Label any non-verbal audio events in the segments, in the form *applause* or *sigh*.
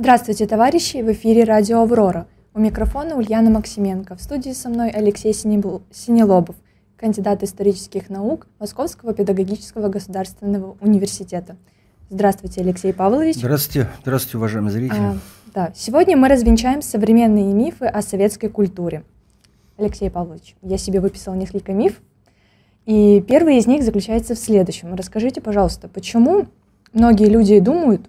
Здравствуйте, товарищи! В эфире радио «Аврора». У микрофона Ульяна Максименко. В студии со мной Алексей Синелобов, кандидат исторических наук Московского педагогического государственного университета. Здравствуйте, Алексей Павлович. Здравствуйте, здравствуйте, уважаемые зрители. А, да, сегодня мы развенчаем современные мифы о советской культуре. Алексей Павлович, я себе выписал несколько мифов, и первый из них заключается в следующем. Расскажите, пожалуйста, почему многие люди думают,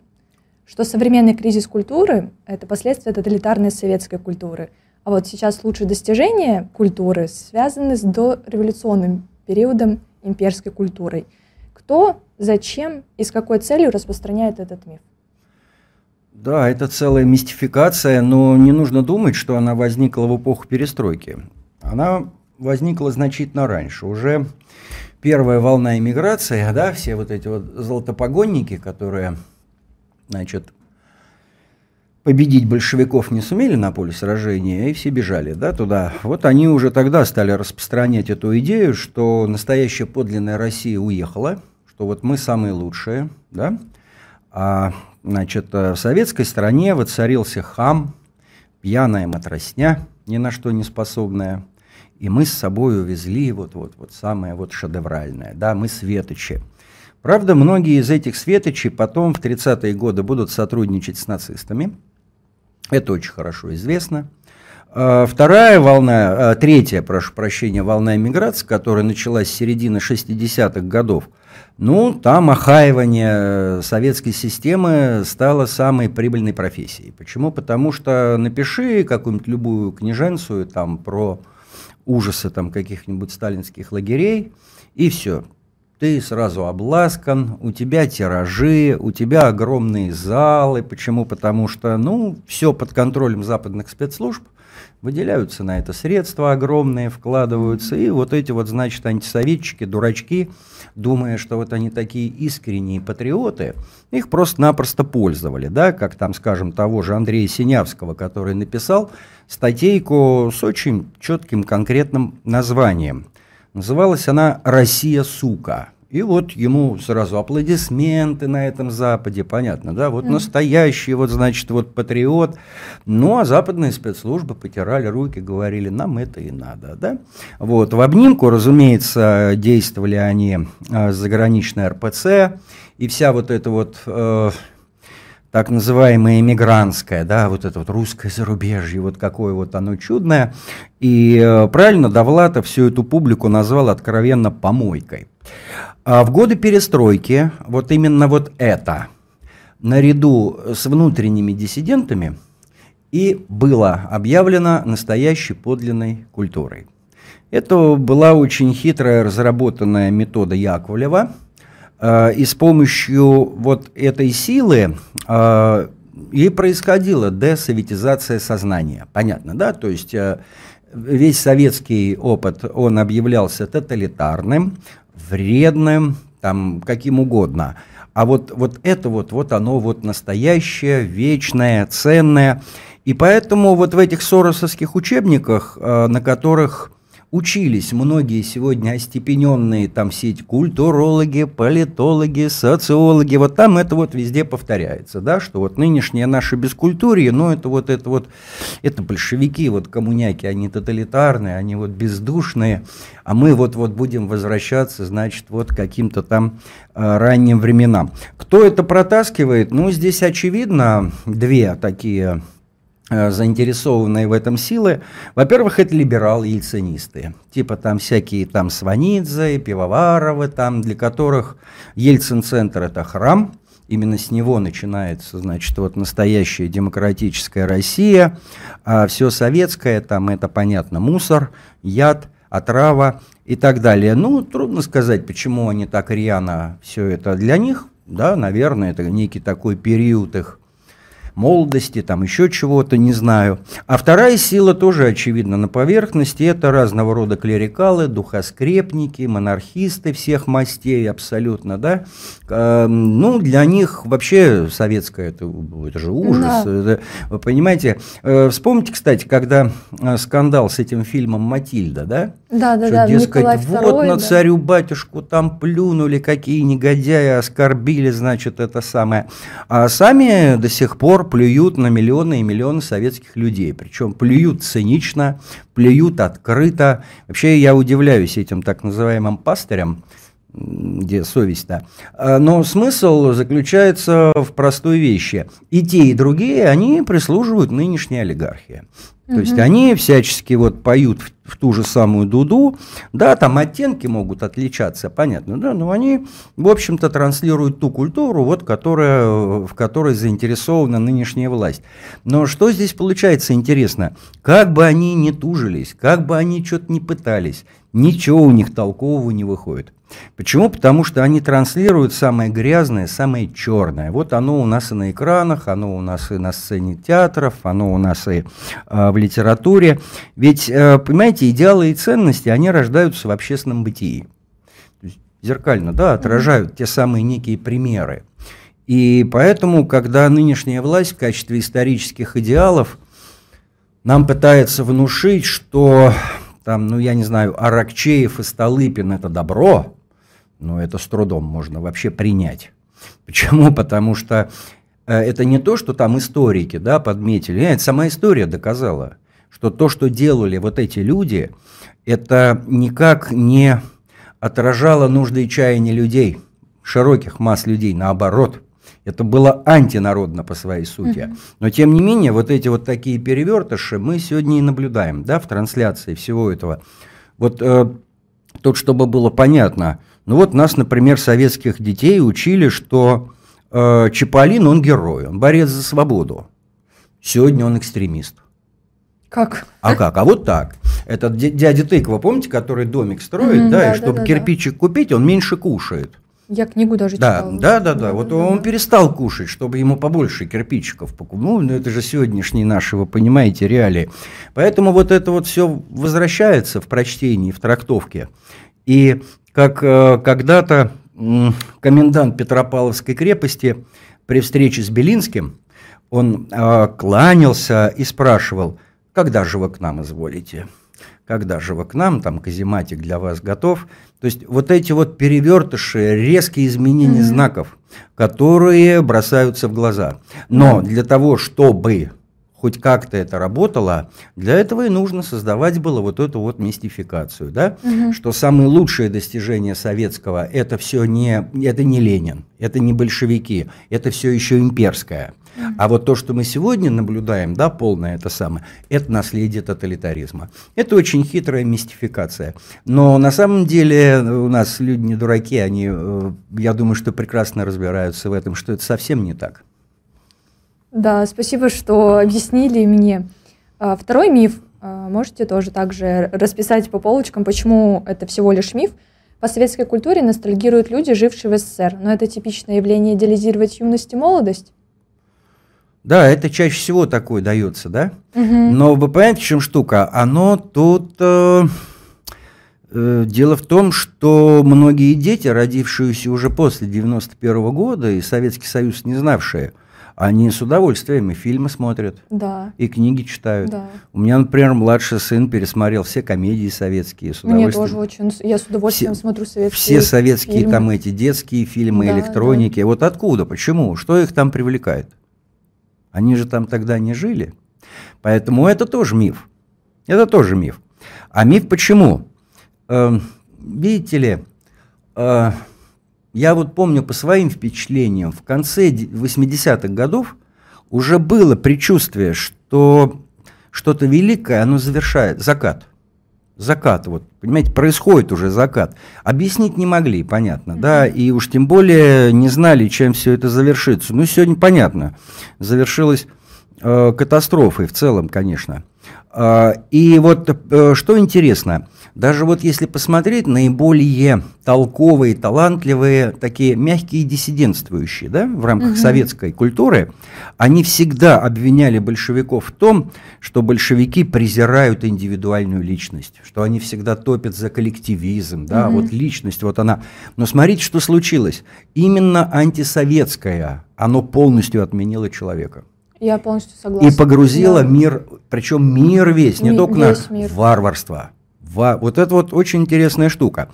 что современный кризис культуры – это последствия тоталитарной советской культуры, а вот сейчас лучшие достижения культуры связаны с дореволюционным периодом имперской культурой. Кто, зачем и с какой целью распространяет этот миф? Да, это целая мистификация, но не нужно думать, что она возникла в эпоху перестройки. Она возникла значительно раньше. Уже первая волна иммиграции, да, все вот эти вот золотопогонники, которые Значит, победить большевиков не сумели на поле сражения, и все бежали да, туда. Вот они уже тогда стали распространять эту идею, что настоящая подлинная Россия уехала, что вот мы самые лучшие. Да? А, значит, э, в советской стране воцарился хам, пьяная матросня, ни на что не способная. И мы с собой увезли вот, вот, вот самое вот шедевральное, да, мы светочи. Правда, многие из этих светочей потом в 30-е годы будут сотрудничать с нацистами. Это очень хорошо известно. А, вторая волна, а, третья, прошу прощения, волна эмиграции, которая началась с середины 60-х годов, ну, там охаивание советской системы стало самой прибыльной профессией. Почему? Потому что напиши какую-нибудь любую книженцию там про ужасы там каких-нибудь сталинских лагерей, и все ты сразу обласкан, у тебя тиражи, у тебя огромные залы. Почему? Потому что, ну, все под контролем западных спецслужб, выделяются на это средства огромные, вкладываются, и вот эти вот, значит, антисоветчики, дурачки, думая, что вот они такие искренние патриоты, их просто-напросто пользовали, да, как там, скажем, того же Андрея Синявского, который написал статейку с очень четким конкретным названием – Называлась она «Россия, сука». И вот ему сразу аплодисменты на этом Западе, понятно, да? Вот настоящий, вот, значит, вот патриот. Ну, а западные спецслужбы потирали руки, говорили, нам это и надо, да? Вот, в обнимку, разумеется, действовали они э, заграничной РПЦ, и вся вот эта вот... Э, так называемое мигрантское, да, вот это вот русское зарубежье, вот какое вот оно чудное. И э, правильно Довлатов всю эту публику назвал откровенно помойкой. А в годы перестройки вот именно вот это, наряду с внутренними диссидентами, и было объявлено настоящей подлинной культурой. Это была очень хитрая разработанная метода Яковлева – Э, и с помощью вот этой силы э, и происходила десоветизация сознания. Понятно, да? То есть э, весь советский опыт, он объявлялся тоталитарным, вредным, там, каким угодно. А вот, вот это вот, вот оно вот настоящее, вечное, ценное. И поэтому вот в этих соросовских учебниках, на которых Учились многие сегодня остепененные там сеть культурологи, политологи, социологи. Вот там это вот везде повторяется, да, что вот нынешнее наше бескультурье, ну это вот это вот, это большевики, вот коммуняки, они тоталитарные, они вот бездушные, а мы вот-вот будем возвращаться, значит, вот каким-то там э, ранним временам. Кто это протаскивает? Ну, здесь очевидно две такие Э, заинтересованные в этом силы, во-первых, это либерал-ельцинисты, типа там всякие там Сванидзе, Пивоваровы, там, для которых Ельцин-центр – это храм, именно с него начинается, значит, вот настоящая демократическая Россия, а все советское, там это, понятно, мусор, яд, отрава и так далее. Ну, трудно сказать, почему они так рьяно все это для них, да, наверное, это некий такой период их молодости, там еще чего-то, не знаю. А вторая сила тоже очевидно на поверхности, это разного рода клерикалы, духоскрепники, монархисты всех мастей абсолютно, да. Эм, ну, для них вообще советская, это, это же ужас, да. это, вы понимаете. Э, вспомните, кстати, когда э, скандал с этим фильмом «Матильда», да? Да, да, что, да, дескать, Николай вот II, на да. царю-батюшку там плюнули, какие негодяи оскорбили, значит, это самое. А сами до сих пор плюют на миллионы и миллионы советских людей. Причем плюют цинично, плюют открыто. Вообще я удивляюсь этим так называемым пастырям, где совесть-то. А, но смысл заключается в простой вещи. И те, и другие, они прислуживают нынешней олигархии. Угу. То есть они всячески вот поют в, в ту же самую дуду, да, там оттенки могут отличаться, понятно, да, но они, в общем-то, транслируют ту культуру, вот, которая, в которой заинтересована нынешняя власть. Но что здесь получается интересно? Как бы они ни тужились, как бы они что-то ни пытались, ничего у них толкового не выходит. Почему? Потому что они транслируют самое грязное, самое черное. Вот оно у нас и на экранах, оно у нас и на сцене театров, оно у нас и э, в литературе. Ведь, э, понимаете, идеалы и ценности, они рождаются в общественном бытии. Зеркально, да, отражают те самые некие примеры. И поэтому, когда нынешняя власть в качестве исторических идеалов нам пытается внушить, что там, ну я не знаю, Аракчеев и Столыпин это добро, но это с трудом можно вообще принять. Почему? *laughs* Потому что э, это не то, что там историки да, подметили, э, это сама история доказала, что то, что делали вот эти люди, это никак не отражало нужды и чаяния людей, широких масс людей, наоборот. Это было антинародно по своей сути. Mm -hmm. Но тем не менее, вот эти вот такие перевертыши мы сегодня и наблюдаем да, в трансляции всего этого. Вот э, тут, чтобы было понятно, ну вот нас, например, советских детей учили, что э, Чаполин, он герой, он борец за свободу. Сегодня он экстремист. Как? А как? А вот так. Этот дядя тыква, помните, который домик строит, mm-hmm, да, да, и чтобы да, кирпичик да. купить, он меньше кушает. Я книгу даже да, читала. Да, да, да, да. Вот да, он да. перестал кушать, чтобы ему побольше кирпичиков покупать. Ну, ну это же сегодняшние наши, вы понимаете, реалии. Поэтому вот это вот все возвращается в прочтении, в трактовке. И как э, когда-то комендант Петропавловской крепости при встрече с Белинским, он э, кланялся и спрашивал, когда же вы к нам изволите? Когда же вы к нам, там казематик для вас готов. То есть вот эти вот перевертыши, резкие изменения mm-hmm. знаков, которые бросаются в глаза. Но mm-hmm. для того, чтобы хоть как-то это работало, для этого и нужно создавать было вот эту вот мистификацию, да, угу. что самые лучшие достижения советского это все не это не Ленин, это не большевики, это все еще имперское. Угу. А вот то, что мы сегодня наблюдаем, да, полное это самое, это наследие тоталитаризма. Это очень хитрая мистификация. Но на самом деле у нас люди не дураки, они, э, я думаю, что прекрасно разбираются в этом, что это совсем не так. Да, спасибо, что объяснили мне. А, второй миф. А, можете тоже также расписать по полочкам, почему это всего лишь миф. По советской культуре ностальгируют люди, жившие в СССР. Но это типичное явление идеализировать юность и молодость? Да, это чаще всего такое дается, да? Угу. Но вы понимаете, в чем штука? Оно тут... Э, э, дело в том, что многие дети, родившиеся уже после 91 -го года, и Советский Союз не знавшие, э, они с удовольствием и фильмы смотрят, да. и книги читают. Да. У меня, например, младший сын пересмотрел все комедии советские с удовольствием. Мне тоже очень, я с удовольствием все, смотрю советские Все советские фильмы. там эти детские фильмы, да, электроники. Да. Вот откуда, почему, что их там привлекает? Они же там тогда не жили. Поэтому это тоже миф. Это тоже миф. А миф почему? Э, видите ли, э, я вот помню по своим впечатлениям, в конце 80-х годов уже было предчувствие, что что-то великое, оно завершает закат. Закат, вот, понимаете, происходит уже закат. Объяснить не могли, понятно, да, и уж тем более не знали, чем все это завершится. Ну, сегодня понятно, завершилось Э, катастрофой в целом, конечно. А, и вот э, что интересно, даже вот если посмотреть, наиболее толковые, талантливые, такие мягкие диссидентствующие, да, в рамках угу. советской культуры, они всегда обвиняли большевиков в том, что большевики презирают индивидуальную личность, что они всегда топят за коллективизм, да, угу. вот личность, вот она. Но смотрите, что случилось. Именно антисоветское, оно полностью отменило человека. Я полностью согласна. И погрузила да. мир, причем мир весь, не Ми- только весь на варварство. Ва- вот это вот очень интересная штука.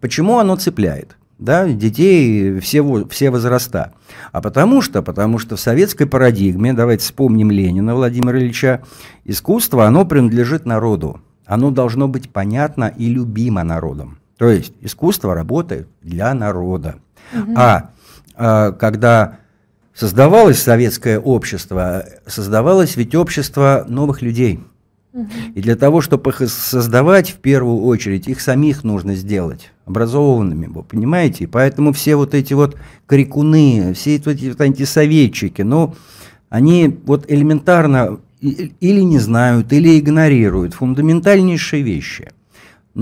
Почему оно цепляет? Да, детей все, все возраста. А потому что, потому что в советской парадигме, давайте вспомним Ленина Владимира Ильича, искусство, оно принадлежит народу. Оно должно быть понятно и любимо народом. То есть искусство работает для народа. Угу. А, а когда Создавалось советское общество, создавалось ведь общество новых людей. И для того, чтобы их создавать, в первую очередь, их самих нужно сделать образованными, вы понимаете? И поэтому все вот эти вот крикуны, все эти вот антисоветчики, ну, они вот элементарно или не знают, или игнорируют фундаментальнейшие вещи –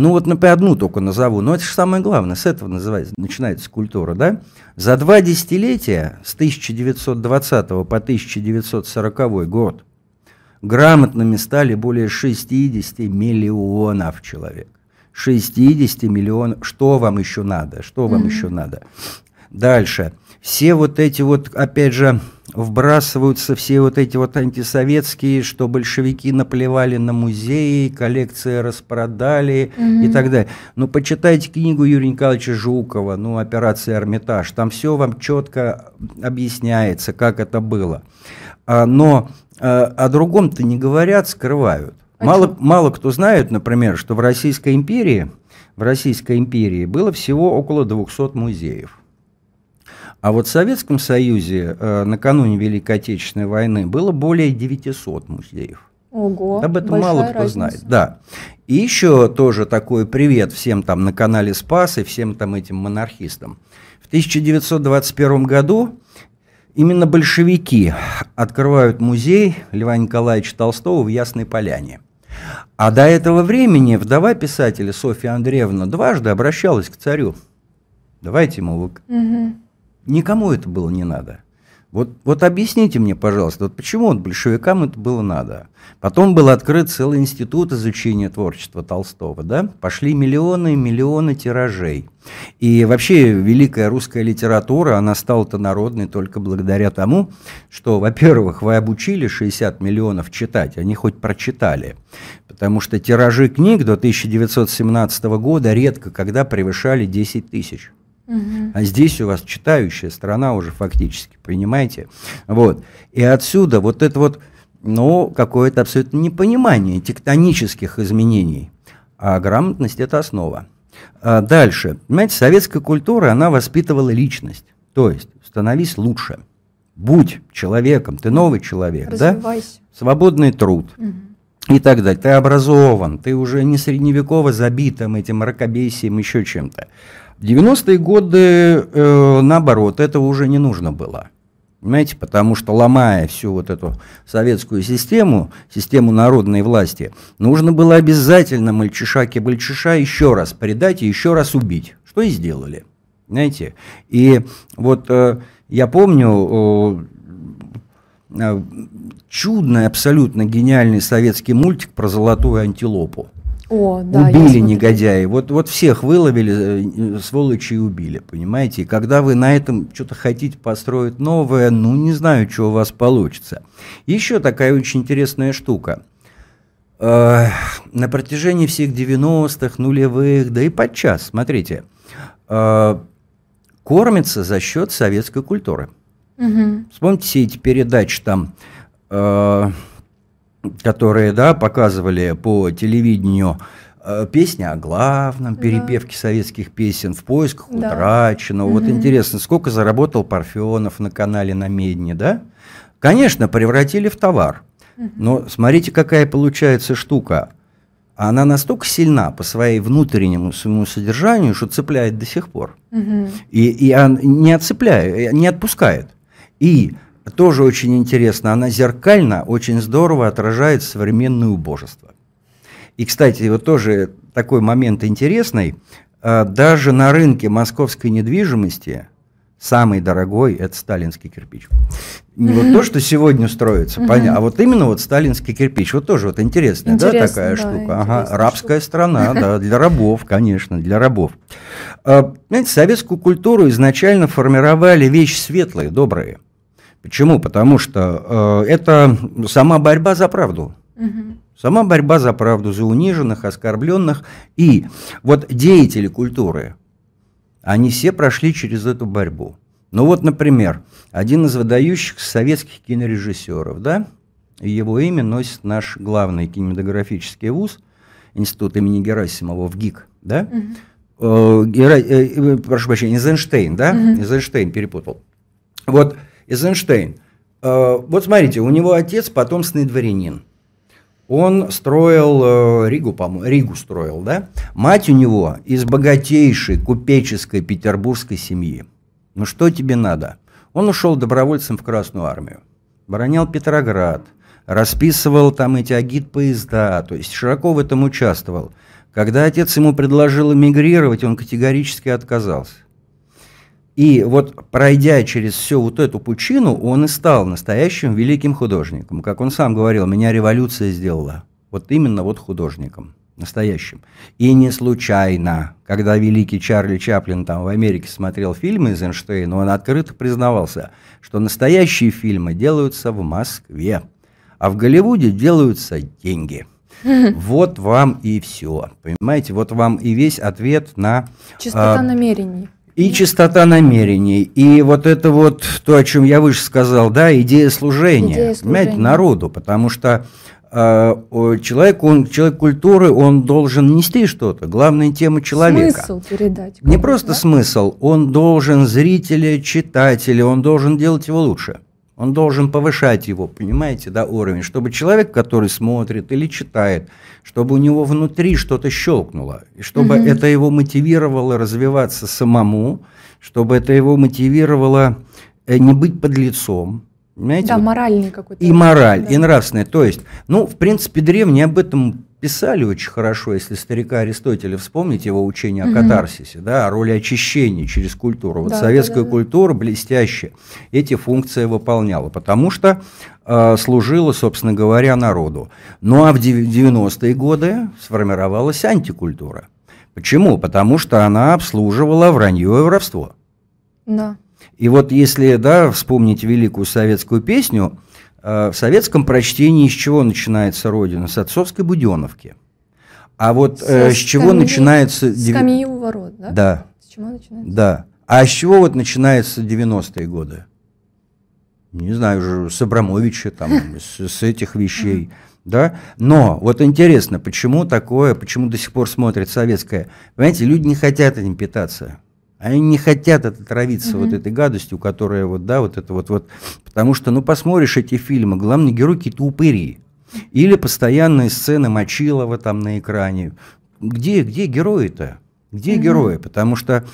ну вот например, одну только назову, но это же самое главное, с этого называется, начинается культура, да? За два десятилетия, с 1920 по 1940 год, грамотными стали более 60 миллионов человек. 60 миллионов, что вам еще надо, что вам mm-hmm. еще надо. Дальше все вот эти вот, опять же, вбрасываются все вот эти вот антисоветские, что большевики наплевали на музеи, коллекции распродали угу. и так далее. Но ну, почитайте книгу Юрия Николаевича Жукова, ну, «Операция Эрмитаж». Там все вам четко объясняется, как это было. А, но а, о другом-то не говорят, скрывают. мало, мало кто знает, например, что в Российской империи, в Российской империи было всего около 200 музеев. А вот в Советском Союзе э, накануне Великой Отечественной войны было более 900 музеев. Ого, Об этом мало кто разница. знает. Да. И еще тоже такой привет всем там на канале Спас и всем там этим монархистам. В 1921 году именно большевики открывают музей Льва Николаевича Толстого в Ясной Поляне. А до этого времени вдова писателя Софья Андреевна дважды обращалась к царю. Давайте ему вы... угу. Никому это было не надо. Вот, вот объясните мне, пожалуйста, вот почему вот большевикам это было надо? Потом был открыт целый институт изучения творчества Толстого, да? Пошли миллионы и миллионы тиражей. И вообще великая русская литература, она стала-то народной только благодаря тому, что, во-первых, вы обучили 60 миллионов читать, они хоть прочитали, потому что тиражи книг до 1917 года редко когда превышали 10 тысяч. А здесь у вас читающая страна уже фактически, понимаете? Вот. И отсюда вот это вот, ну, какое-то абсолютно непонимание тектонических изменений. А грамотность – это основа. А дальше. Понимаете, советская культура, она воспитывала личность. То есть, становись лучше. Будь человеком, ты новый человек. Развивайся. Да? Свободный труд. Угу и так далее. Ты образован, ты уже не средневеково забитым этим мракобесием, еще чем-то. 90-е годы, э, наоборот, этого уже не нужно было. Понимаете, потому что ломая всю вот эту советскую систему, систему народной власти, нужно было обязательно мальчиша-кебальчиша еще раз предать и еще раз убить, что и сделали. Знаете, и вот э, я помню, э, чудный, абсолютно гениальный советский мультик про золотую антилопу. О, да, убили негодяи. Вот, вот всех выловили, э, сволочи и убили, понимаете? И когда вы на этом что-то хотите построить новое, ну, не знаю, что у вас получится. Еще такая очень интересная штука. Э, на протяжении всех 90-х, нулевых, да и подчас, смотрите, э, кормится за счет советской культуры. Угу. Вспомните все эти передачи там... Э, которые, да, показывали по телевидению э, песни о главном, перепевки да. советских песен в поисках да. утраченного. Угу. Вот интересно, сколько заработал Парфенов на канале на Медне, да? Конечно, превратили в товар. Но смотрите, какая получается штука. Она настолько сильна по своей внутреннему своему содержанию, что цепляет до сих пор. Угу. И, и он не отцепляет, э, не отпускает. И тоже очень интересно, Она зеркально, очень здорово отражает современное убожество. И, кстати, вот тоже такой момент интересный. А, даже на рынке московской недвижимости самый дорогой – это сталинский кирпич. Не вот то, что сегодня строится, понятно, а вот именно вот сталинский кирпич. Вот тоже вот интересная, интересная да, такая да, штука. Ага, рабская штука. страна, да, *laughs* для рабов, конечно, для рабов. А, знаете, советскую культуру изначально формировали вещи светлые, добрые – Почему? Потому что э, это сама борьба за правду. Угу. Сама борьба за правду, за униженных, оскорбленных. И вот деятели культуры, они все прошли через эту борьбу. Ну вот, например, один из выдающихся советских кинорежиссеров, да, его имя носит наш главный кинематографический вуз, институт имени Герасимова в ГИК, да, угу. Э, Гера... Э, э, прошу прощения, Эйзенштейн, да, угу. Эйзенштейн перепутал. Вот Эйзенштейн. Э, вот смотрите, у него отец потомственный дворянин. Он строил э, Ригу, по Ригу строил, да? Мать у него из богатейшей купеческой петербургской семьи. Ну что тебе надо? Он ушел добровольцем в Красную армию. бронял Петроград, расписывал там эти агит-поезда, то есть широко в этом участвовал. Когда отец ему предложил эмигрировать, он категорически отказался. И вот пройдя через всю вот эту пучину, он и стал настоящим великим художником. Как он сам говорил, меня революция сделала. Вот именно вот художником настоящим. И не случайно, когда великий Чарли Чаплин там в Америке смотрел фильмы из Эйнштейна, он открыто признавался, что настоящие фильмы делаются в Москве, а в Голливуде делаются деньги. *laughs* Вот вам и все. Понимаете, вот вам и весь ответ на... Чистота а, намерений. И чистота намерений, и вот это вот то, о чем я выше сказал, да, идея служения, идея служения. понимаете, народу, потому что э, человек, он, человек культуры, он должен нести что-то. Главная тема человека. Смысл передать. Не просто да? смысл, он должен зрителя, читателя, он должен делать его лучше. Он должен повышать его, понимаете, да, уровень, чтобы человек, который смотрит или читает, чтобы у него внутри что-то щелкнуло, и чтобы угу. это его мотивировало развиваться самому, чтобы это его мотивировало э, не быть под лицом. Понимаете? Да, моральный какой-то. И мораль, да. и нравственное. То есть, ну, в принципе, древние об этом писали очень хорошо, если старика Аристотеля вспомнить его учение о катарсисе, да, о роли очищения через культуру. Вот да, советская да, да. культура блестяще эти функции выполняла, потому что э, служила, собственно говоря, народу. Ну а в 90-е годы сформировалась антикультура. Почему? Потому что она обслуживала вранье и воровство. Да. И вот если да, вспомнить великую советскую песню Э, в советском прочтении с чего начинается Родина? С отцовской Буденовки. А вот Со э, с чего начинается... С скамьи у ворот, да? Да. С чего начинается? Да. А с чего вот начинаются 90-е годы? Не знаю, уже с Абрамовича, там, с, с этих вещей, да? Но вот интересно, почему такое, почему до сих пор смотрят советское? Понимаете, люди не хотят этим питаться. Они не хотят отравиться mm-hmm. вот этой гадостью, которая вот, да, вот это вот, вот. Потому что, ну, посмотришь эти фильмы, главные герои какие-то упыри. Или постоянные сцены Мочилова там на экране. Где, где герои-то? Где mm-hmm. герои? Потому что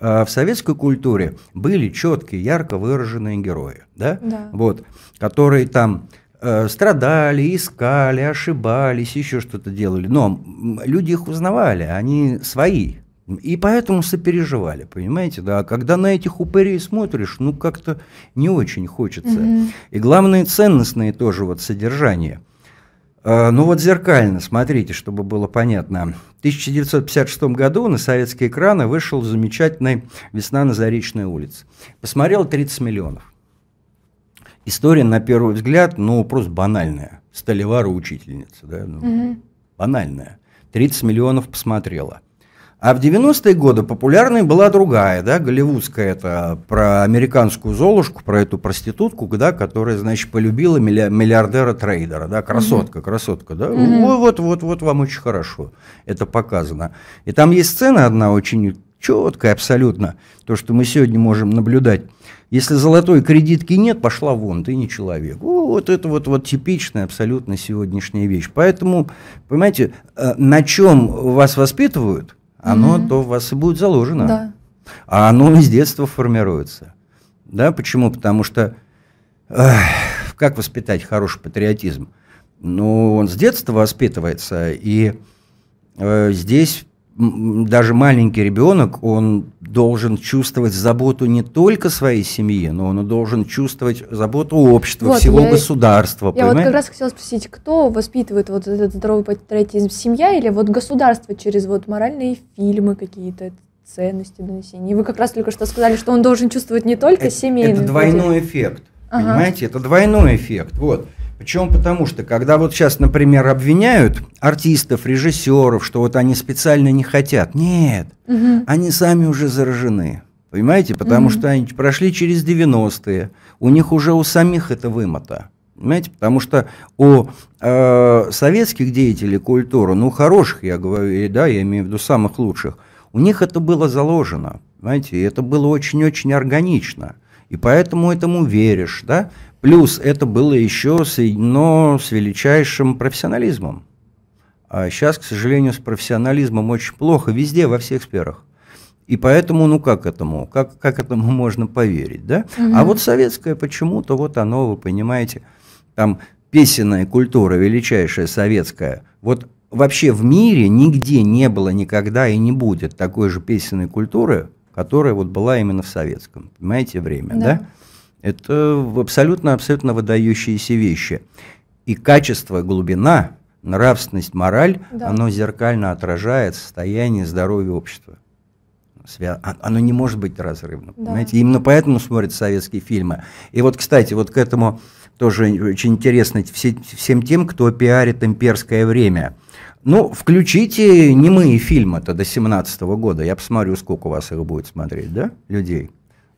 э, в советской культуре были четкие, ярко выраженные герои, да? да. Вот, которые там э, страдали, искали, ошибались, еще что-то делали. Но люди их узнавали, они свои. И поэтому сопереживали, понимаете, да. А когда на этих упырей смотришь, ну как-то не очень хочется. Mm-hmm. И главное ценностные тоже вот содержание. А, ну вот зеркально, смотрите, чтобы было понятно. В 1956 году на советские экраны вышел замечательный «Весна на Заречной улице». Посмотрел 30 миллионов. История, на первый взгляд, ну просто банальная. Столевара учительница да, ну, mm-hmm. банальная. 30 миллионов посмотрела – а в 90-е годы популярной была другая, да, голливудская, это про американскую Золушку, про эту проститутку, да, которая, значит, полюбила миллиардера-трейдера, да, красотка, угу. красотка, да, угу. вот, вот, вот вам очень хорошо это показано. И там есть сцена одна очень четкая абсолютно, то, что мы сегодня можем наблюдать. Если золотой кредитки нет, пошла вон, ты не человек. вот это вот, вот типичная абсолютно сегодняшняя вещь. Поэтому, понимаете, э, на чем вас воспитывают – оно mm-hmm. то в вас и будет заложено. Да. А оно из детства формируется. Да, почему? Потому что эх, как воспитать хороший патриотизм? Ну, он с детства воспитывается, и э, здесь даже маленький ребенок, он должен чувствовать заботу не только своей семьи, но он должен чувствовать заботу общества, вот, всего я, государства. Я понимаете? вот как раз хотела спросить, кто воспитывает вот этот здоровый патриотизм, семья или вот государство через вот моральные фильмы какие-то? ценности донесения. И вы как раз только что сказали, что он должен чувствовать не только э, семейный. Это двойной эффект. Ага. Понимаете, это двойной эффект. Вот. Причем потому, что когда вот сейчас, например, обвиняют артистов, режиссеров, что вот они специально не хотят, нет, угу. они сами уже заражены. Понимаете? Потому угу. что они прошли через 90-е, у них уже у самих это вымота. Понимаете? Потому что у э, советских деятелей культуры, ну, хороших, я говорю, да, я имею в виду самых лучших, у них это было заложено, понимаете, и это было очень-очень органично и поэтому этому веришь, да? Плюс это было еще соединено с величайшим профессионализмом. А сейчас, к сожалению, с профессионализмом очень плохо везде, во всех сферах. И поэтому, ну как этому, как, как этому *laughs* можно поверить, да? Угу. А вот советское почему-то, вот оно, вы понимаете, там песенная культура, величайшая советская, вот вообще в мире нигде не было никогда и не будет такой же песенной культуры, которая вот была именно в советском, понимаете, время, да? да? Это абсолютно-абсолютно выдающиеся вещи. И качество, глубина, нравственность, мораль, да. оно зеркально отражает состояние здоровья общества. Свя... А, оно не может быть разрывным, понимаете? И именно поэтому смотрят советские фильмы. И вот, кстати, вот к этому тоже очень интересно все, всем тем, кто пиарит имперское время – ну, включите немые фильмы-то до 17 года. Я посмотрю, сколько у вас их будет смотреть, да, людей?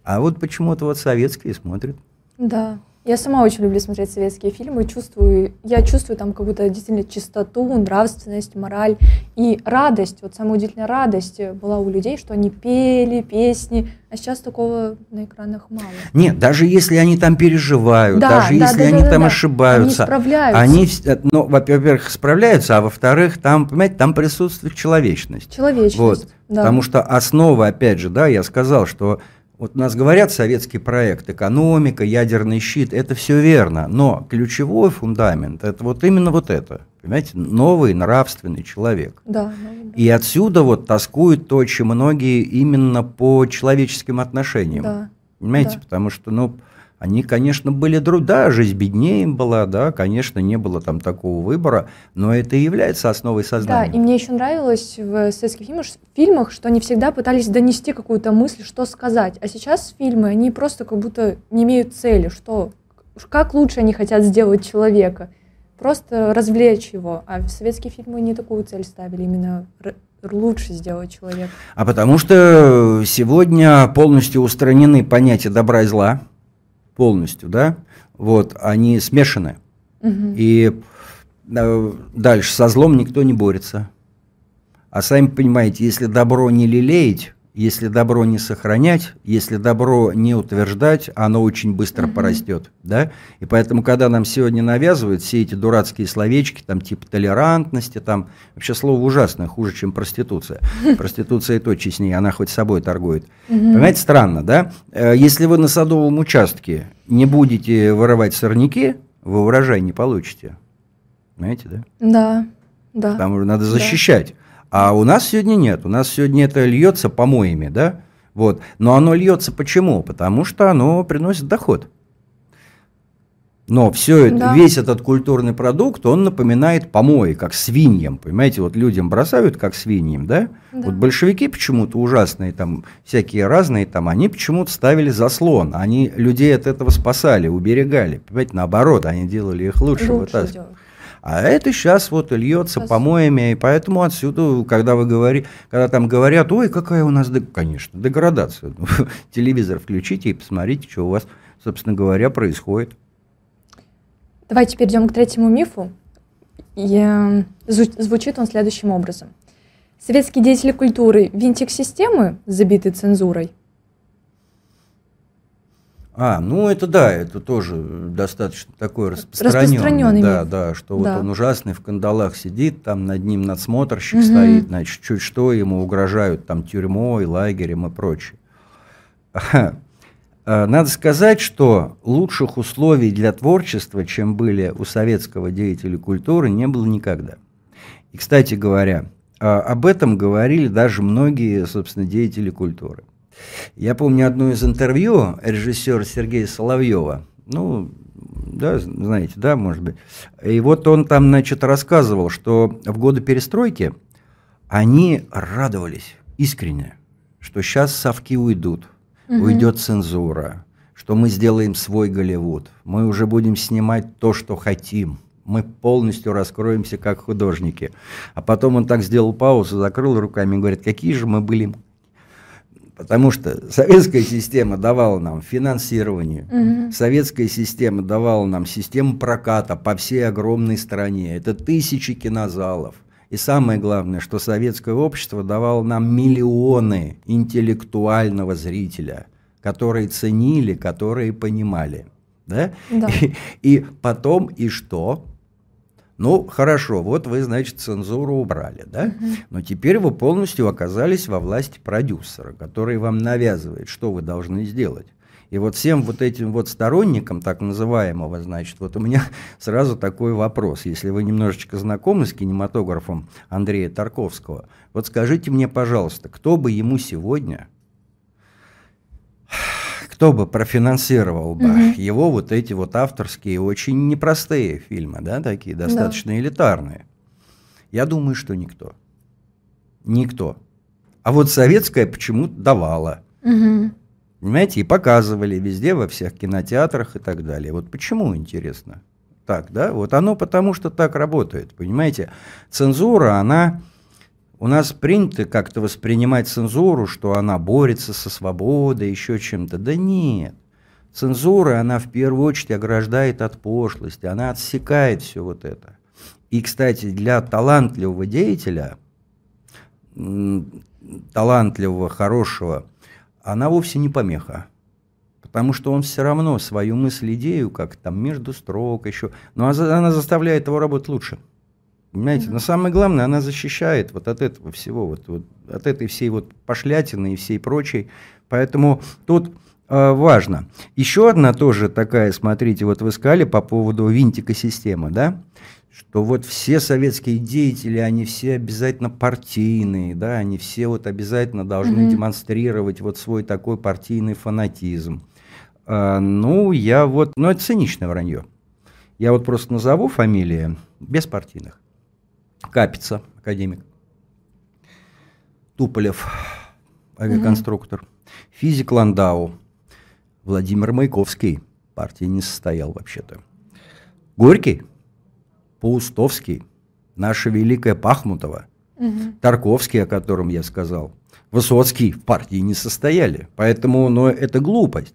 А вот почему-то вот советские смотрят. Да. Я сама очень люблю смотреть советские фильмы, чувствую, я чувствую там какую-то действительно чистоту, нравственность, мораль и радость, вот самая удивительная радость была у людей, что они пели песни, а сейчас такого на экранах мало. Нет, даже если они там переживают, да, даже да, если да, они да, там да, ошибаются, они справляются. Они, э, ну, во-первых, справляются, а во-вторых, там, понимаете, там присутствует человечность. Человечность. Вот, да. Потому что основа, опять же, да, я сказал, что вот у нас говорят советский проект, экономика, ядерный щит, это все верно, но ключевой фундамент это вот именно вот это, понимаете, новый нравственный человек. Да, да. И отсюда вот тоскуют то, чем многие именно по человеческим отношениям. Да. Понимаете, да. потому что, ну, они, конечно, были друг, да, жизнь беднее им была, да, конечно, не было там такого выбора, но это и является основой сознания. Да, и мне еще нравилось в советских фильмах, фильмах что они всегда пытались донести какую-то мысль, что сказать, а сейчас фильмы, они просто как будто не имеют цели, что, как лучше они хотят сделать человека, просто развлечь его, а в советские фильмы не такую цель ставили, именно лучше сделать человека. А потому что э, сегодня полностью устранены понятия добра и зла, полностью, да, вот, они смешаны. Угу. И э, дальше со злом никто не борется. А сами понимаете, если добро не лелеять, если добро не сохранять, если добро не утверждать, оно очень быстро mm-hmm. порастет. Да? И поэтому, когда нам сегодня навязывают все эти дурацкие словечки, там типа толерантности, там вообще слово ужасное, хуже, чем проституция. *laughs* Проституция и то честнее, она хоть собой торгует. Mm-hmm. Понимаете, странно, да? Э, если вы на садовом участке не будете вырывать сорняки, вы урожай не получите. Понимаете, да? Да, да. Там надо защищать. Да. А у нас сегодня нет. У нас сегодня это льется помоями, да? Вот. Но оно льется почему? Потому что оно приносит доход. Но все это, да. весь этот культурный продукт, он напоминает помои, как свиньям, понимаете, вот людям бросают, как свиньям, да? да. Вот большевики почему-то ужасные там, всякие разные там, они почему-то ставили заслон, они людей от этого спасали, уберегали, понимаете, наоборот, они делали их лучше. лучше вот, а это сейчас вот льется Спасибо. помоями, и поэтому отсюда, когда вы говорите, когда там говорят, ой, какая у нас, конечно, деградация. Ну, *laughs* телевизор включите и посмотрите, что у вас, собственно говоря, происходит. Давайте перейдем к третьему мифу. И, звучит он следующим образом. Советские деятели культуры – винтик системы, забитый цензурой – а, ну это да, это тоже достаточно такой распространенный. распространенный да, да, что да. вот он ужасный в кандалах сидит, там над ним надсмотрщик угу. стоит, значит, чуть что ему угрожают там тюрьмой, лагерем и прочее. А, надо сказать, что лучших условий для творчества, чем были у советского деятеля культуры, не было никогда. И, кстати говоря, а, об этом говорили даже многие, собственно, деятели культуры – я помню одно из интервью режиссера Сергея Соловьева, ну, да, знаете, да, может быть. И вот он там, значит, рассказывал, что в годы перестройки они радовались искренне, что сейчас совки уйдут, угу. уйдет цензура, что мы сделаем свой Голливуд, мы уже будем снимать то, что хотим, мы полностью раскроемся как художники. А потом он так сделал паузу, закрыл руками и говорит, какие же мы были Потому что советская система давала нам финансирование, угу. советская система давала нам систему проката по всей огромной стране. Это тысячи кинозалов. И самое главное, что советское общество давало нам миллионы интеллектуального зрителя, которые ценили, которые понимали. Да? Да. И, и потом, и что? Ну, хорошо, вот вы, значит, цензуру убрали, да? Угу. Но теперь вы полностью оказались во власти продюсера, который вам навязывает, что вы должны сделать. И вот всем вот этим вот сторонникам так называемого, значит, вот у меня *laughs* сразу такой вопрос. Если вы немножечко знакомы с кинематографом Андрея Тарковского, вот скажите мне, пожалуйста, кто бы ему сегодня кто бы профинансировал бы угу. его вот эти вот авторские, очень непростые фильмы, да, такие достаточно да. элитарные? Я думаю, что никто. Никто. А вот советская почему-то давала. Угу. Понимаете, и показывали везде, во всех кинотеатрах и так далее. Вот почему, интересно? Так, да? Вот оно потому, что так работает, понимаете? Цензура, она у нас принято как-то воспринимать цензуру, что она борется со свободой, еще чем-то. Да нет. Цензура, она в первую очередь ограждает от пошлости, она отсекает все вот это. И, кстати, для талантливого деятеля, талантливого, хорошего, она вовсе не помеха. Потому что он все равно свою мысль, идею, как там между строк еще, но она заставляет его работать лучше. Понимаете, но самое главное, она защищает вот от этого всего, вот, вот от этой всей вот пошлятины и всей прочей. Поэтому тут э, важно. Еще одна тоже такая, смотрите, вот вы сказали по поводу винтика системы, да? что вот все советские деятели, они все обязательно партийные, да, они все вот обязательно должны mm-hmm. демонстрировать вот свой такой партийный фанатизм. А, ну, я вот, ну, это циничное вранье. Я вот просто назову фамилии без партийных. Капица, академик. Туполев, авиаконструктор. Физик Ландау. Владимир Маяковский. Партия не состоял вообще-то. Горький, Паустовский, наша великая Пахмутова, угу. Тарковский, о котором я сказал, Высоцкий в партии не состояли. Поэтому но ну, это глупость.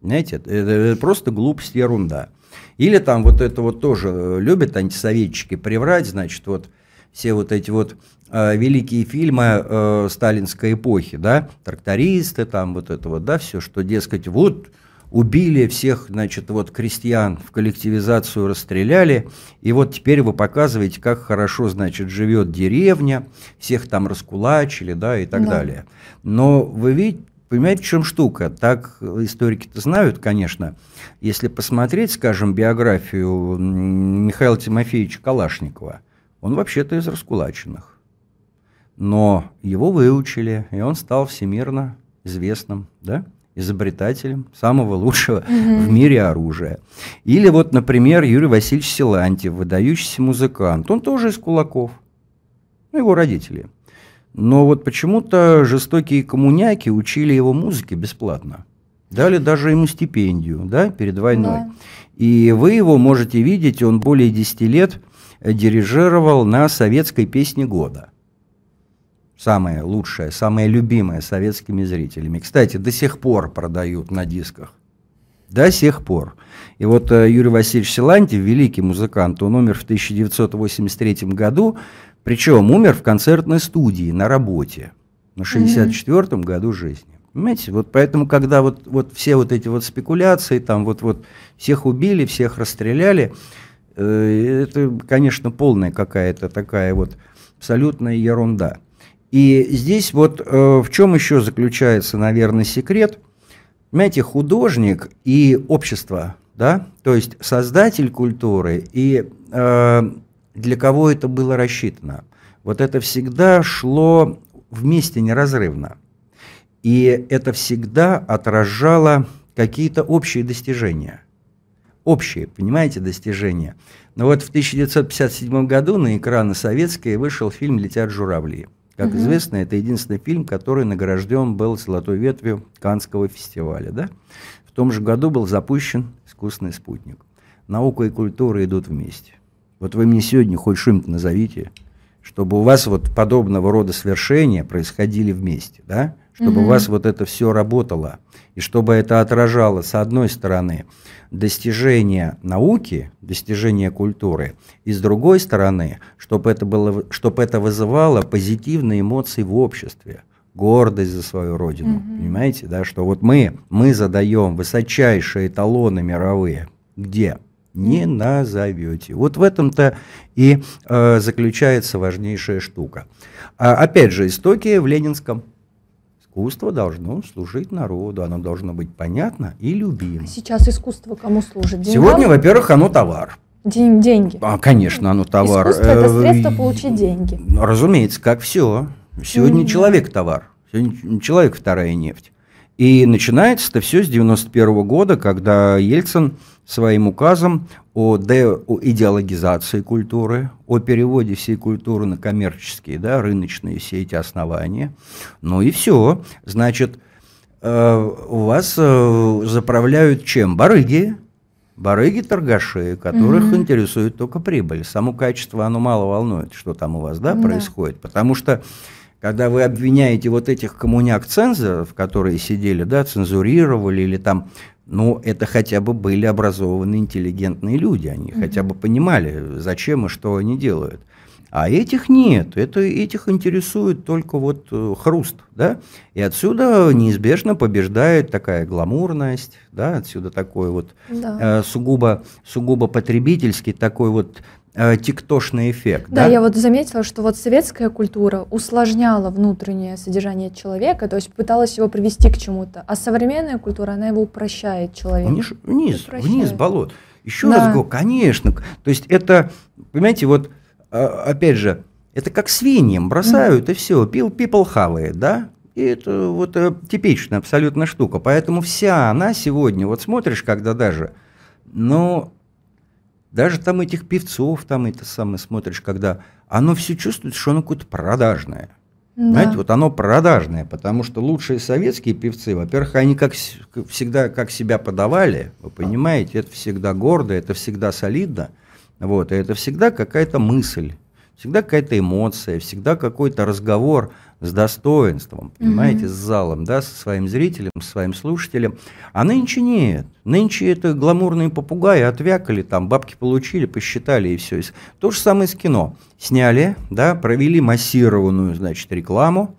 Знаете, это, это просто глупость, ерунда. Или там вот это вот тоже э, любят антисоветчики приврать, значит, вот все вот эти вот э, великие фильмы э, сталинской эпохи, да, трактористы, там вот это вот, да, все, что, дескать, вот убили всех, значит, вот крестьян в коллективизацию расстреляли, и вот теперь вы показываете, как хорошо, значит, живет деревня, всех там раскулачили, да, и так да. далее. Но вы видите, понимаете, в чем штука? Так историки-то знают, конечно. Если посмотреть, скажем, биографию Михаила Тимофеевича Калашникова – он вообще-то из раскулаченных. Но его выучили, и он стал всемирно известным, да? изобретателем самого лучшего Mm -hmm. в мире оружия. Или вот, например, Юрий Васильевич Силантьев, выдающийся музыкант. Он тоже из кулаков. Ну, его родители. Но вот почему-то жестокие коммуняки учили его музыке бесплатно. Дали даже ему стипендию, да, перед войной. Да. И вы его можете видеть, он более 10 лет дирижировал на советской песне года. Самая лучшая, самая любимая советскими зрителями. Кстати, до сих пор продают на дисках. До сих пор. И вот э, Юрий Васильевич Силантьев, великий музыкант, он умер в 1983 году, причем умер в концертной студии на работе на 64-м году жизни. Понимаете, вот поэтому, когда вот, вот все вот эти вот спекуляции, там вот-вот всех убили, всех расстреляли, Э, это, конечно, полная какая-то такая вот абсолютная ерунда. И здесь вот э, в чем еще заключается, наверное, секрет. Понимаете, художник и общество, да, то есть создатель культуры и э, для кого это было рассчитано. Вот это всегда шло вместе неразрывно. И это всегда отражало какие-то общие достижения – общие, понимаете, достижения. Но вот в 1957 году на экраны советские вышел фильм «Летят журавли». Как угу. известно, это единственный фильм, который награжден был золотой ветвью Канского фестиваля. Да? В том же году был запущен «Искусственный спутник». Наука и культура идут вместе. Вот вы мне сегодня хоть что-нибудь назовите – чтобы у вас вот подобного рода свершения происходили вместе, да? чтобы угу. у вас вот это все работало, и чтобы это отражало, с одной стороны, достижение науки, достижение культуры, и с другой стороны, чтобы это, было, чтобы это вызывало позитивные эмоции в обществе, гордость за свою родину, угу. понимаете, да, что вот мы, мы задаем высочайшие эталоны мировые, где? не назовете. Вот в этом-то и э, заключается важнейшая штука. А, опять же, истоки в Ленинском. Искусство должно служить народу, оно должно быть понятно и любимо. А сейчас искусство кому служит? Деньгам? Сегодня, во-первых, оно товар. День, деньги. А, конечно, оно товар. Искусство это э, средство получить деньги. Ну, разумеется, как все. Сегодня mm-hmm. человек товар, сегодня человек вторая нефть. И начинается это все с 91 -го года, когда Ельцин своим указом о, идеологизации культуры, о переводе всей культуры на коммерческие, да, рыночные все эти основания. Ну и все. Значит, у э, вас э, заправляют чем? Барыги. Барыги-торгаши, которых угу. интересует только прибыль. Само качество, оно мало волнует, что там у вас да, да. происходит. Потому что когда вы обвиняете вот этих коммуняк-цензоров, которые сидели, да, цензурировали или там но ну, это хотя бы были образованные, интеллигентные люди. Они mm хотя бы понимали, зачем и что они делают. А этих нет, это, этих интересует только вот э, хруст, да, и отсюда неизбежно побеждает такая гламурность, да, отсюда такой вот да. э, сугубо, сугубо потребительский такой вот э, тиктошный эффект. Да, да, я вот заметила, что вот советская культура усложняла внутреннее содержание человека, то есть пыталась его привести к чему-то, а современная культура, она его упрощает человека. Вниз, вниз, упрощает. вниз болот. Еще да. раз говорю, конечно. То есть это, понимаете, вот а, опять же, это как свиньям бросают mm и все, пил people хавает, да? И это вот э, типичная абсолютно штука. Поэтому вся она сегодня, вот смотришь, когда даже, ну, даже там этих певцов, там это самое смотришь, когда оно все чувствует, что оно какое-то продажное. Да. Знаете, вот оно продажное, потому что лучшие советские певцы, во-первых, они как всегда как себя подавали, вы понимаете, это всегда гордо, это всегда солидно, вот, и это всегда какая-то мысль всегда какая-то эмоция, всегда какой-то разговор с достоинством, понимаете, mm-hmm. с залом, да, со своим зрителем, со своим слушателем. А нынче нет. Нынче это гламурные попугаи отвякали, там бабки получили, посчитали и все. То же самое с кино. Сняли, да, провели массированную, значит, рекламу,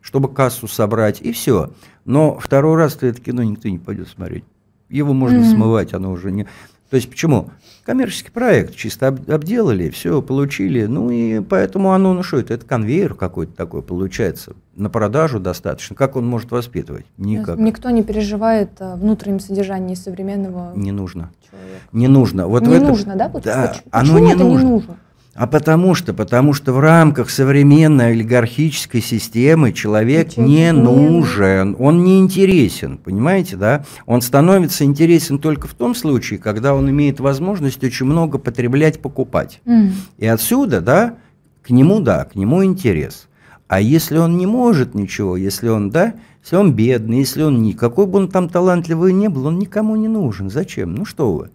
чтобы кассу собрать, и все. Но второй раз это кино никто не пойдет смотреть. Его можно mm-hmm. смывать, оно уже не... То есть почему? Коммерческий проект, чисто обделали, все получили, ну и поэтому оно, ну что это, это конвейер какой-то такой получается, на продажу достаточно. Как он может воспитывать? Никак. Никто не переживает о э, внутреннем содержании современного Не нужно. Человека. Не нужно. Вот не это... нужно, да? Вот да, почему, оно не это нужно. не нужно? А потому что, потому что в рамках современной олигархической системы человек не нужен, он не интересен, понимаете, да? Он становится интересен только в том случае, когда он имеет возможность очень много потреблять, покупать. Mm. И отсюда, да, к нему, да, к нему интерес. А если он не может ничего, если он, да, если он бедный, если он никакой бы он там талантливый не был, он никому не нужен. Зачем? Ну что вы?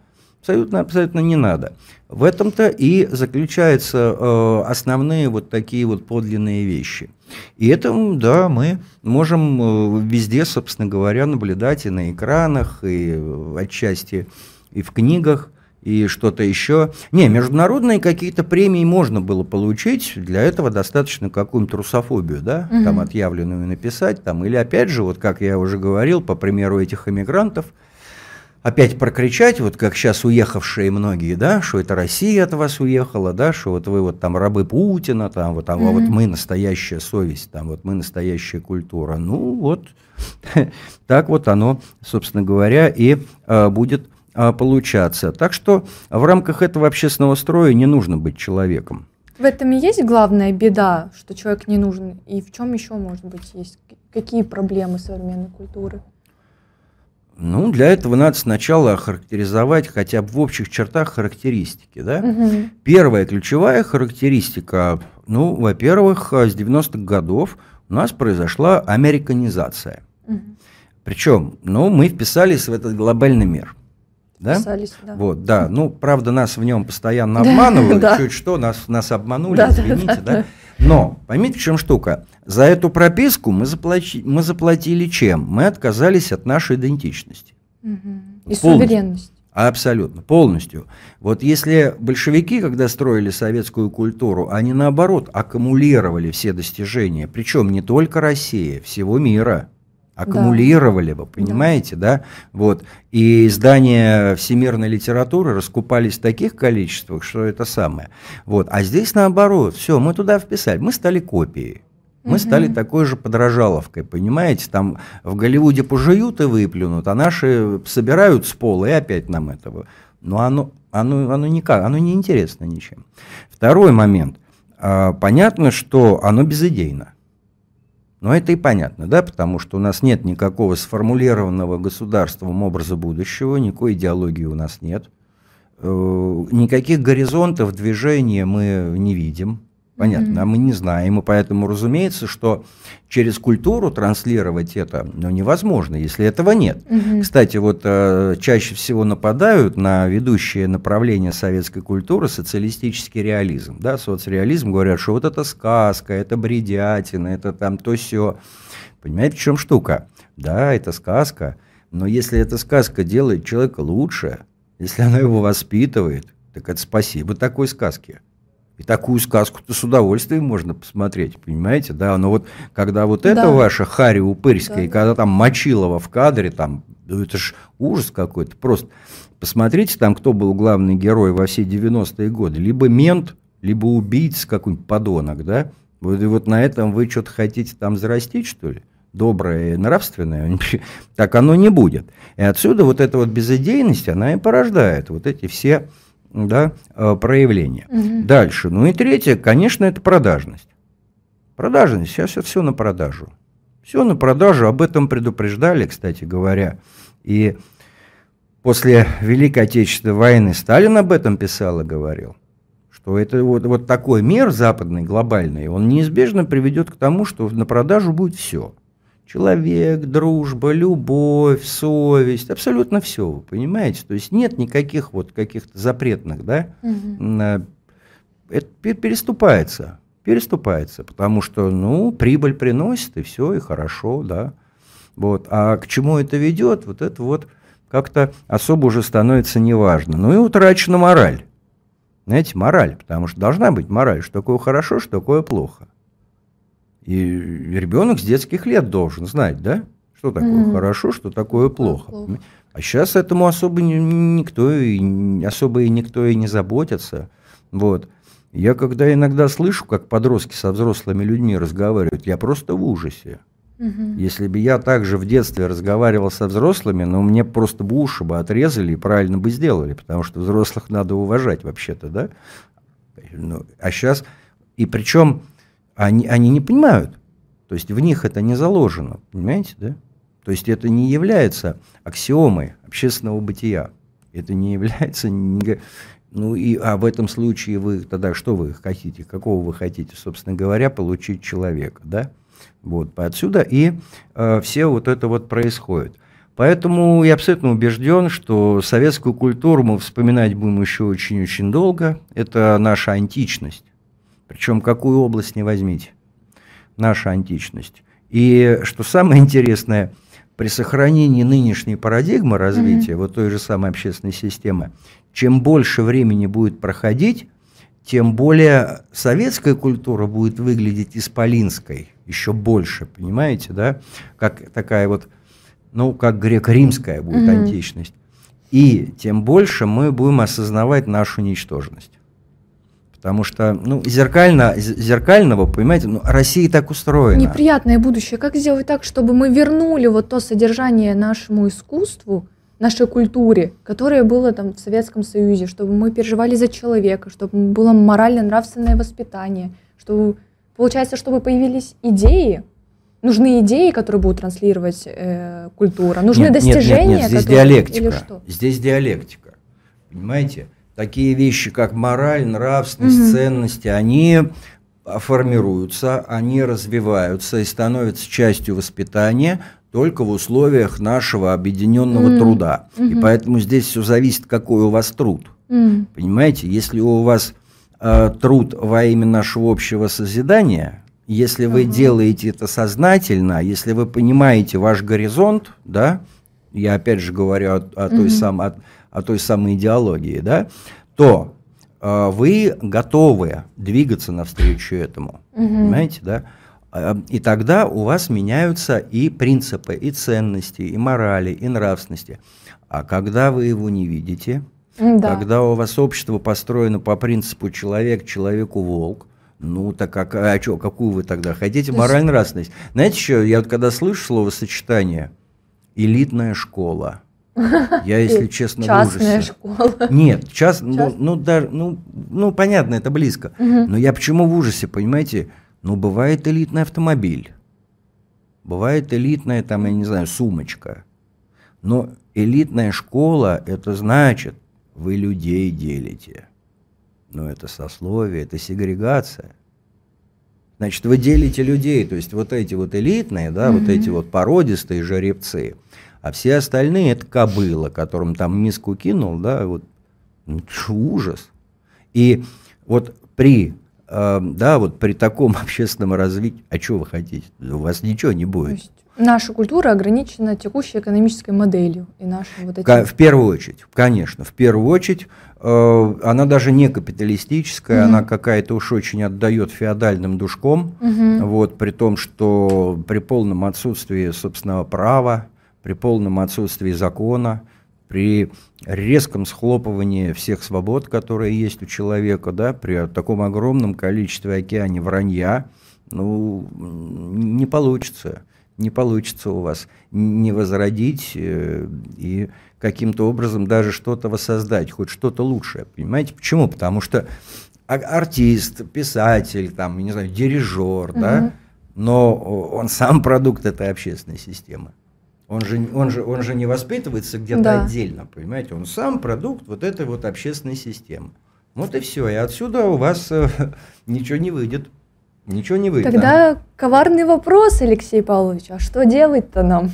Абсолютно, абсолютно не надо. В этом-то и заключаются э, основные вот такие вот подлинные вещи. И это, да, мы можем э, везде, собственно говоря, наблюдать и на экранах, и отчасти и в книгах, и что-то еще. Не, международные какие-то премии можно было получить, для этого достаточно какую-нибудь русофобию, да, угу. там отъявленную написать, там, или опять же, вот как я уже говорил, по примеру этих эмигрантов – опять прокричать, вот как сейчас уехавшие многие, да, что это Россия от вас уехала, да, что вот вы вот там рабы Путина, там вот, там, mm-hmm. а вот мы настоящая совесть, там вот мы настоящая культура. Ну вот *laughs* так вот оно, собственно говоря, и а, будет а, получаться. Так что в рамках этого общественного строя не нужно быть человеком. В этом и есть главная беда, что человек не нужен. И в чем еще, может быть, есть какие проблемы современной культуры? Ну, для этого надо сначала охарактеризовать хотя бы в общих чертах характеристики. Да? Угу. Первая ключевая характеристика, ну, во-первых, с 90-х годов у нас произошла американизация. Угу. Причем, ну, мы вписались в этот глобальный мир. Да? Писались, да. Вот, да. Ну, правда, нас в нем постоянно *laughs* обманывают. Да. Чуть что, нас, нас обманули, да, извините, да. да. да. Но, поймите, в чем штука. За эту прописку мы, заплати, мы заплатили чем? Мы отказались от нашей идентичности. Угу. И суверенности. Абсолютно, полностью. Вот если большевики, когда строили советскую культуру, они наоборот аккумулировали все достижения, причем не только России, всего мира аккумулировали да. бы, понимаете, да. да? Вот. И издания всемирной литературы раскупались в таких количествах, что это самое. Вот. А здесь наоборот, все, мы туда вписали, мы стали копией. Мы стали такой же подражаловкой, понимаете? Там в Голливуде пожуют и выплюнут, а наши собирают с пола и опять нам этого. Но оно, оно, оно никак, оно не интересно ничем. Второй момент. А, понятно, что оно безыдейно. Но это и понятно, да, потому что у нас нет никакого сформулированного государством образа будущего, никакой идеологии у нас нет, э, никаких горизонтов движения мы не видим, Понятно, mm-hmm. а мы не знаем, и поэтому, разумеется, что через культуру транслировать это ну, невозможно, если этого нет. Mm-hmm. Кстати, вот э, чаще всего нападают на ведущие направления советской культуры социалистический реализм, да, соцреализм, говорят, что вот это сказка, это бредятина, это там то все. Понимаете, в чем штука? Да, это сказка, но если эта сказка делает человека лучше, если она его воспитывает, так это спасибо такой сказке. И такую сказку-то с удовольствием можно посмотреть, понимаете, да, но вот когда вот да. это ваша Харри Упырская, да. и когда там Мочилова в кадре, там, ну это ж ужас какой-то, просто посмотрите там, кто был главный герой во все 90-е годы, либо мент, либо убийца какой-нибудь подонок, да, вот, и вот на этом вы что-то хотите там зарастить, что ли? доброе и нравственное, а так оно не будет. И отсюда вот эта вот безыдейность, она и порождает вот эти все да, э, проявление. Угу. Дальше. Ну и третье, конечно, это продажность. Продажность. Сейчас это все на продажу. Все на продажу. Об этом предупреждали, кстати говоря. И после Великой Отечественной войны Сталин об этом писал и говорил что это вот, вот такой мир западный, глобальный, он неизбежно приведет к тому, что на продажу будет все – Человек, дружба, любовь, совесть, абсолютно все, вы понимаете? То есть нет никаких вот каких-то запретных, да? Угу. Это переступается, переступается, потому что, ну, прибыль приносит, и все, и хорошо, да. Вот. А к чему это ведет, вот это вот как-то особо уже становится неважно. Ну и утрачена мораль. Знаете, мораль, потому что должна быть мораль, что такое хорошо, что такое плохо. И ребенок с детских лет должен знать, да, что такое mm-hmm. хорошо, что такое плохо. плохо. А сейчас этому особо никто и особо и никто и не заботится. Вот. Я когда иногда слышу, как подростки со взрослыми людьми разговаривают, я просто в ужасе. Угу. Если бы я также в детстве разговаривал со взрослыми, ну, мне просто бы уши бы отрезали и правильно бы сделали, потому что взрослых надо уважать вообще-то, да? Ну, а сейчас... И причем они, они не понимают. То есть в них это не заложено, понимаете, да? То есть это не является аксиомой общественного бытия. Это не является... Ну и а в этом случае вы тогда что вы хотите? Какого вы хотите, собственно говоря, получить человека, да? Вот отсюда и э, все вот это вот происходит. Поэтому я абсолютно убежден, что советскую культуру мы вспоминать будем еще очень-очень долго. Это наша античность. Причем какую область не возьмите. Наша античность. И что самое интересное, при сохранении нынешней парадигмы развития, mm-hmm. вот той же самой общественной системы, чем больше времени будет проходить, тем более советская культура будет выглядеть исполинской, еще больше, понимаете, да? Как такая вот, ну, как греко-римская будет mm-hmm. античность. И тем больше мы будем осознавать нашу ничтожность. Потому что, ну, зеркально, зеркального, понимаете, ну, Россия так устроена. Неприятное будущее. Как сделать так, чтобы мы вернули вот то содержание нашему искусству, нашей культуре, которое было там в Советском Союзе, чтобы мы переживали за человека, чтобы было морально-нравственное воспитание, чтобы, получается, чтобы появились идеи, нужны идеи, которые будут транслировать э, культура, нужны нет, достижения. Нет, нет, нет. здесь которые... диалектика. Здесь диалектика, понимаете? такие вещи, как мораль, нравственность, угу. ценности, они формируются, они развиваются и становятся частью воспитания только в условиях нашего объединенного mm. труда. Mm-hmm. И поэтому здесь все зависит, какой у вас труд. Mm. Понимаете, если у вас э, труд во имя нашего общего созидания, если вы uh-huh. делаете это сознательно, если вы понимаете ваш горизонт, да, я опять же говорю о, о той uh-huh. самой о той самой идеологии, да, то э, вы готовы двигаться навстречу этому, угу. понимаете, да? А, и тогда у вас меняются и принципы, и ценности, и морали, и нравственности. А когда вы его не видите, да. когда у вас общество построено по принципу человек человеку волк, ну, так как, а что, какую вы тогда хотите? То Мораль, нравственность. Знаете, что я вот когда слышу словосочетание элитная школа, я, если честно, Частная в ужасе. школа. Нет, час, ну, ну, да, ну, ну, понятно, это близко. Угу. Но я почему в ужасе, понимаете? Ну, бывает элитный автомобиль. Бывает элитная, там, я не знаю, сумочка. Но элитная школа, это значит, вы людей делите. Но ну, это сословие, это сегрегация. Значит, вы делите людей, то есть вот эти вот элитные, да, mm вот эти вот породистые жеребцы – а все остальные это кобыла, которым там миску кинул, да, вот ну, ужас. И вот при э, да, вот при таком *laughs* общественном развитии, а что вы хотите? У вас ничего не будет. Наша культура ограничена текущей экономической моделью и нашим вот этим. В первую очередь, конечно, в первую очередь э, она даже не капиталистическая, угу. она какая-то уж очень отдает феодальным душком, угу. вот при том, что при полном отсутствии собственного права, при полном отсутствии закона, при резком схлопывании всех свобод, которые есть у человека, да, при таком огромном количестве океане вранья, ну, не получится. Не получится у вас не возродить э, и каким-то образом даже что-то воссоздать, хоть что-то лучшее. Понимаете, почему? Потому что артист, писатель, там, не знаю, дирижер, угу. да, но э, он сам продукт этой общественной системы. Он же, он, же, он же не воспитывается где-то да. отдельно, понимаете? Он сам продукт вот этой вот общественной системы. Вот и все. И отсюда у вас э, *laughs* ничего не выйдет. Ничего не выйдет. Тогда а? коварный вопрос, Алексей Павлович. А что делать-то нам?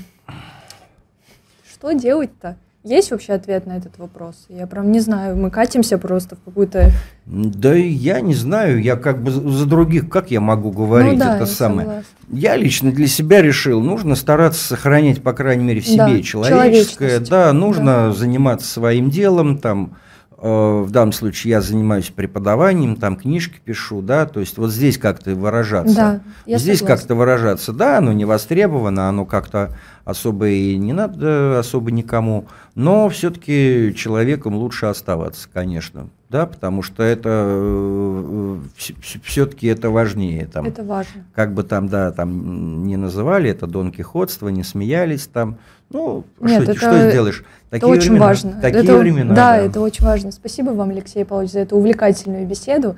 Что делать-то? Есть вообще ответ на этот вопрос? Я прям не знаю, мы катимся просто в какую-то... Да я не знаю, я как бы за других, как я могу говорить ну, да, это я самое? Согласна. Я лично для себя решил, нужно стараться сохранять, по крайней мере, в себе да, человеческое, да, нужно да. заниматься своим делом, там, Э, в данном случае я занимаюсь преподаванием, там книжки пишу, да, то есть вот здесь как-то выражаться. Да, я здесь как-то выражаться, да, оно не востребовано, оно как-то особо и не надо особо никому, но все-таки человеком лучше оставаться, конечно, да, потому что это э, э, все-таки это важнее. Там, это важно. Как бы там, да, там не называли это Дон Кихотство, не смеялись там. Ну, а Нет, что, это, что сделаешь? Такие это очень времена, важно. Такие это, времена. Да, да, это очень важно. Спасибо вам, Алексей Павлович, за эту увлекательную беседу.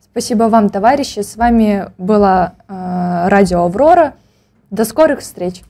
Спасибо вам, товарищи. С вами была э, радио «Аврора». До скорых встреч!